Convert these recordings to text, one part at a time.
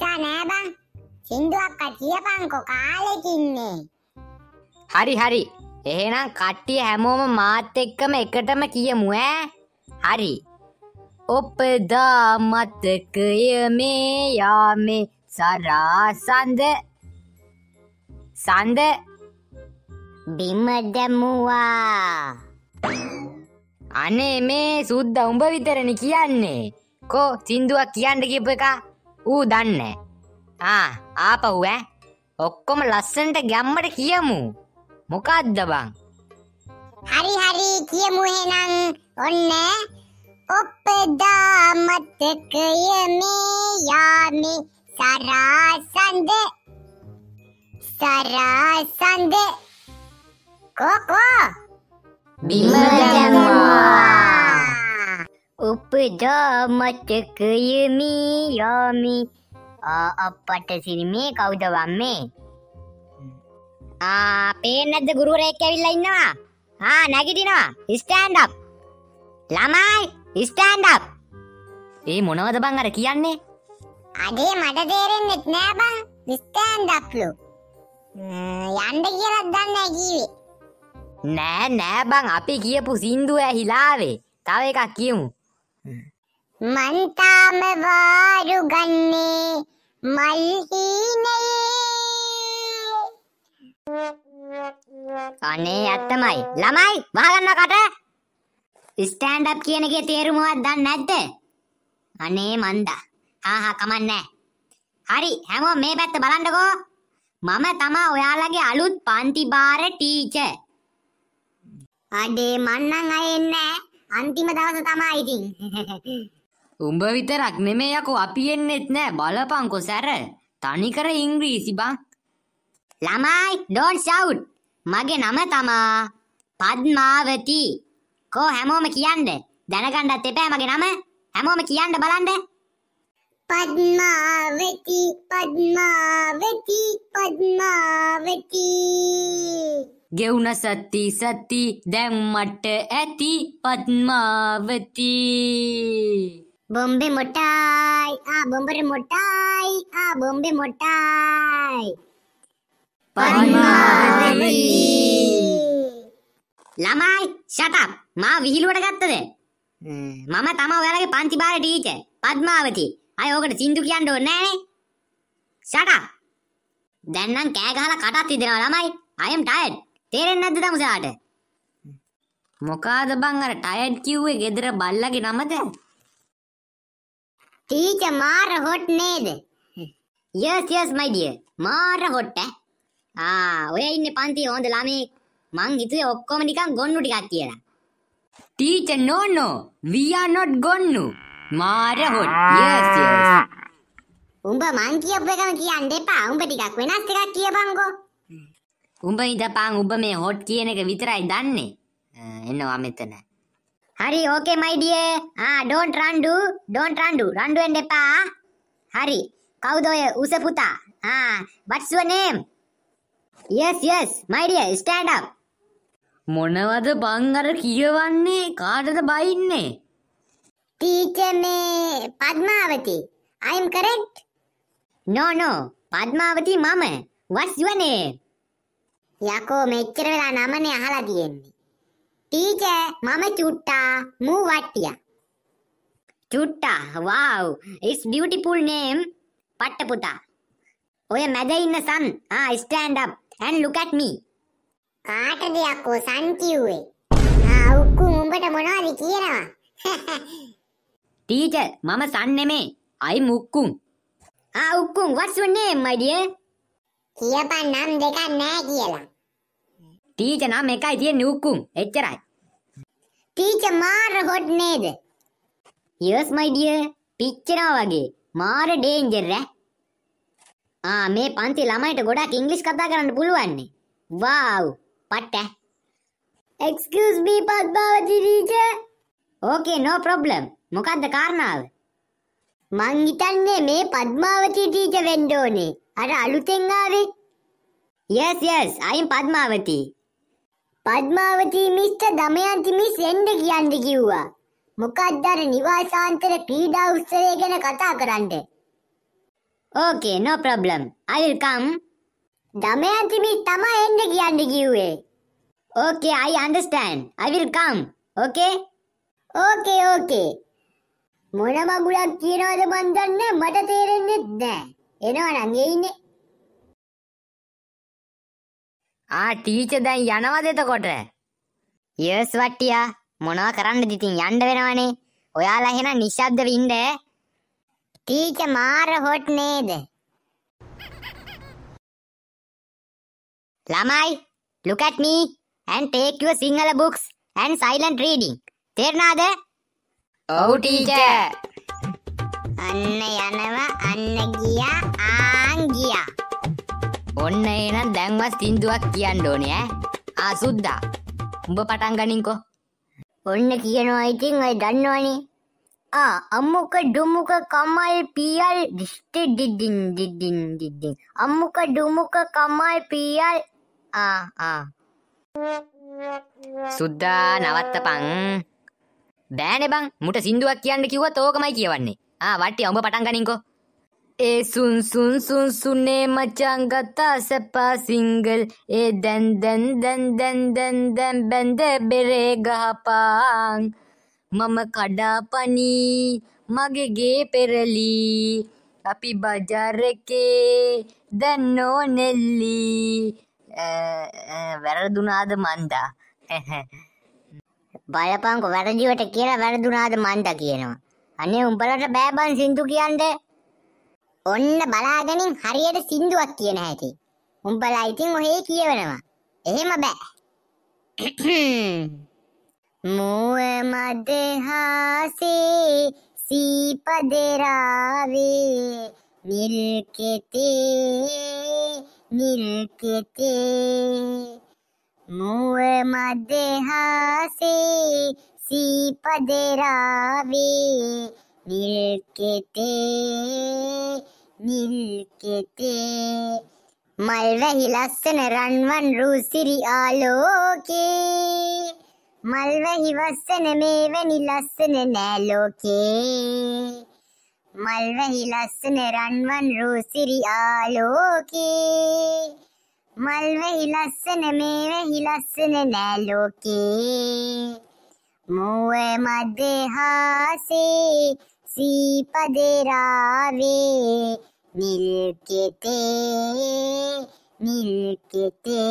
නිසා නෑ බං සින්දුවක් කටියපංකෝ කාලෙකින්නේ හරි හරි එහෙනම් කට්ටිය හැමෝම මාත් එක්කම එකටම කියමු ඈ හරි ඔපදා මතකය මේ යාමේ සරා සඳ සඳ බිමදැමුවා අනේ මේ සුද්ද උඹ විතරණ කියන්නේ කෝ සින්දුවක් කියන්න කිප එකා ඌ දන්නේ. ආ ආපහු ඈ. ඔක්කොම ලස්සනට ගැම්මට කියමු. මොකද්ද බං? හරි හරි කියමු එහෙනම්. ඔන්න ඔප්පදා මතකය මේ යාමේ සරසන්ද සරසන්ද කොකෝ බිම දැමුවා උපදා මතකයමි යමි අපට සිරිමේ කවුද වන්නේ පේනද ගුරුවරයෙක් ඇවිල්ලා ඉන්නවා හා නැගිටිනවා ස්ටෑන්ඩ් අප් ළමයි ස්ටෑන්ඩ් අප් ඒ මොනවද බං අර කියන්නේ අඩේ මට තේරෙන්නෙත් නෑ බං ස්ටෑන්ඩ් අප්ලු යන්න කියලත් දන්න ඇකිවේ නෑ නෑ බං අපි කියපු සින්දුව ඇහිලාවේ තව එකක් කියමු മന്താമവാരുകണ്ണേ අනේ ඇත්තමයි ළමයි වහගන්න කට ස්ටෑන්ඩ් අප් කියන එකේ තේරුමවත් දන්නේ නැද්ද අනේ මන්දා ආහා කමන්නේ හරි හැමෝම මේ පැත්ත බලන්නකෝ මම තමා ඔයාලගේ අලුත් පන්ති බාර ටීචර් අඩේ මන්නම් අයෙන්නේ අන්තිම දවස තමයි ඉතින් උඹ විතරක් නෙමේ යකෝ අපි එන්නෙත් නෑ බලපංකෝ සැර. තනිකර ඉංග්‍රීසි බං. ළමයි don't shout. මගේ නම තමා පද්මාවති. කෝ හැමෝම කියන්න. දැනගන්නත් එපා මගේ නම. හැමෝම කියන්න බලන්න. පද්මාවති පද්මාවති පද්මාවති ගෙවුන සති සති දැම්මට ඇති පද්මාවති బొంబే మొట్టాయ్ ఆ బొంబరి మొట్టాయ్ ఆ బొంబే మొట్టాయ్ పద్మావతి ළමයි ෂටප් මා විහිළුවට ගත්තද මම තම ඔයාලගේ පන්ති බාර ටීච පද්මාවති අය ඕකට සින්දු කියන්න ඕනේ නෑනේ ෂටප් දැන් නම් කෑ ගහලා කටත් ඉදෙනවා ළමයි I am tired තේරෙන්නේ නැද්ද තමුසාට මොකාද බං අර ටයඩ් කිව්වේ ගෙදර බල්ලගේ නමද ಟೀಚ ಮಾರ ಹೊಟ್ಟನೇದು ಯಸ್ ಯಸ್ ಮೈ ಡಿಯರ್ මාර හොට්ට ආ ඔය ඉන්න පන්ති හොඳ ළමේ මං හිතුවේ ඔක්කොම නිකන් ගොන්නු ටිකක් කියලා teacher no no we are not ගොන්නු මාර හොට් yes yes උඹ මං කියපු එකම කියන්න එපා උඹ ටිකක් වෙනස් එකක් කියපන්කෝ උඹ ඉඳපන් උඹ මේ හොට් කියන එක විතරයි දන්නේ එනවා මෙතන ஹரி ஓகே மை டியர் ஆ டோன்ட் ராண்டு டோன்ட் ராண்டு ராண்டு என்றப்பா ஹரி கௌதோய உசபுதா ஆ what's your name yes yes my dear stand up මොනවද බංගර කියවන්නේ කාටද බයින්නේ ටීචර් මේ පద్මාවති i am correct no no පద్මාවති මම what's your name යකෝ මෙච්චර වෙලා නමනේ අහලා තියෙන්නේ டீச்சர் மாமா சுட்டா மூ வாட்டியா චුට්ටා වාව් ඉස් බියටිපුල් නේම් පට්ටපුතා ඔය මැද ඉන්න සන් ස්ටන්ඩ් ඇන් ලුකට්මි කාට දෙයක්කෝ සන් කිව්වේ අවුක්කු උඹට මොනවාද කියනවා ටීච මම සන්නෙමේ අයි මුක්කුම් අවුක්කුම් ah, වස්වන්නේ මඩිය කියපන් නම් දෙකක් නෑ කියලා ටීච නම් එකයි තියෙන්නේ උක්කුම් එච්චරයි. ටීච මාර හොඩ් නේද? yes my dear පිච්චෙනා වගේ මාර ඩේන්ජර් ඈ. ආ මේ පන්ති ළමයිට ගොඩක් ඉංග්‍රීසි කතා කරන්න පුළුවන් නේ. wow පට්ට. excuse me Padmavati teacher. okay no problem. මොකද්ද කාරණාව? මං හිතන්නේ මේ පද්මාවති ටීචර් වෙන්න ඕනේ. අර අලුතෙන් ආවේ. yes yes i am padmavati Padmavati මිස්ට දමයන්ති මිස් එන්න කියන්න කිව්වා. මොකක්ද අර නිවාසාන්තර ක්‍රීඩා උත්සවය ගැන කතා කරන්න. Okay no problem. I will come. Damayanti miss තමයි එන්න කියන්න කිව්වේ. ඕකේ I understand. I will come. ඕකේ? ඕකේ ඕකේ. මොන මගුලක් කියනවද මන් දන්නේ මට තේරෙන්නේ නැහැ. එනවනම් එයිනේ. ආ ටීචර් දැන් යනවද එතකොට? යස් වට්ටියා මොනවා කරන්නද ඉතින් යන්න වෙනවනේ. ඔයාලා එහෙනම් නිශ්ශබ්දව ඉන්න. ටීචර් මාර හොට් නේද? ළමයි look at me and take your single books and silent reading. තේරුණාද? ඔව් ටීචර්. අන්න යනවා අන්න ගියා ආන් ගියා. ඔන්න එහෙනම් දැන්වත් සින්දුවක් කියන්න ඕනේ ඈ. අසුද්දා. උඹ පටන් ගනින්කෝ. ඔන්න කියනවා ඉතින් අය දන්නවනේ. ආ අම්මුක ඩුමුක කමල් පියල් දිස්ටි ඩිඩින් ඩිඩින් ඩිඩින්. අම්මුක ඩුමුක කමල් පියල් ආ ආ. සුද්දා නවත්තපන්. බෑනේ බං. මුට සින්දුවක් කියන්න කිව්වත් ඕකමයි කියවන්නේ. ආ වට්ටි උඹ පටන් ගනින්කෝ. ඒ සුන් සුන් සුන් සුනේ මචං ගතා සැපා සිංගල් ඒ දැන් දැන් දැන් දැන් දැන් දැන් බැඳ බෙරේ ගහපාන් මම කඩාපනී මගේ ගේ පෙරලි අපි බජාර් එකේ දැන් නෝනෙල්ලි වැරදුනාද මන්දා බලපංකො වැරදිවට කියලා වැරදුනාද මන්දා කියනවා අනේ උඹලට බෑබන් සින්දු කියන්නේ ඔන්න බලාගනින් හරියට සින්දුවක් කියන හැටි. උඹලා ඉතින් ඔහේ කියවනවා. එහෙම බෑ. මුව මද හාසේ සීපදරාවේ නිල්කෙතේ නිල්කෙතේ මුව මද හාසේ සීපදරාවේ නිල්කෙතේ නිල් කෙතේ මල් වැහි ලස්සන රන්වන් රූ සිරි ආලෝකේ මල් වැහි වස්සන මේවැනි ලස්සන නෑ ලෝකේ මල් වැහි ලස්සන රන්වන් රූ සිරි ආලෝකේ මල් වැහි ලස්සන මේවැහි ලස්සන නෑ ලෝකේ මුව මැද හාසේ සීපදේ රාවේ 見つけて、見つけて。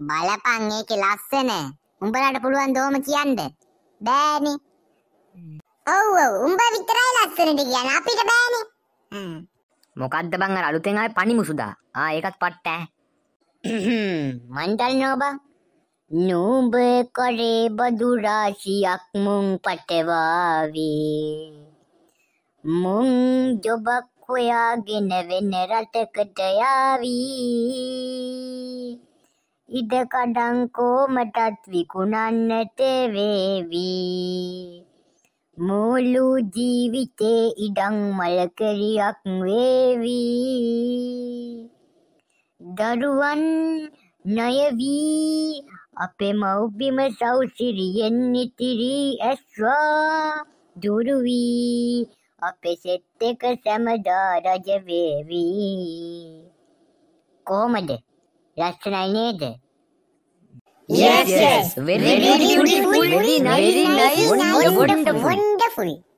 බලපන් ඒකේ ලස්සන. උඹලාට පුළුවන් දෝම කියන්න. බෑනේ. ඔව් ඔව් උඹ විතරයි ලස්සනට කියන්න අපිට බෑනේ. මොකක්ද බං අර අලුතෙන් ආවේ පණිමුසුදා. ආ ඒකත් පට්ටෑ. මන්දල් නෝ බං. නූඹ කරේ බදු රාශියක් මුං පටවාවේ. මුන් ජොබක් හොයාගෙන වෙන රටකට යාවී ඉඩ කඩංකෝ මටත් විකුණන්නට වේවි මුළු ජීවිතේ ඉඩං මලකරියක් වේවි දරුවන් ණය වී අපේ මව්බිම සෞසිරියෙන් ඉතිරි ඇස්වා දුරු වී අපේ සෙට් එක සැමදා රජ වේවි. කොහොමද? ලස්සනයි නේද? Yes, yes. Very, very beautiful. Very nice. Very nice. Wonderful.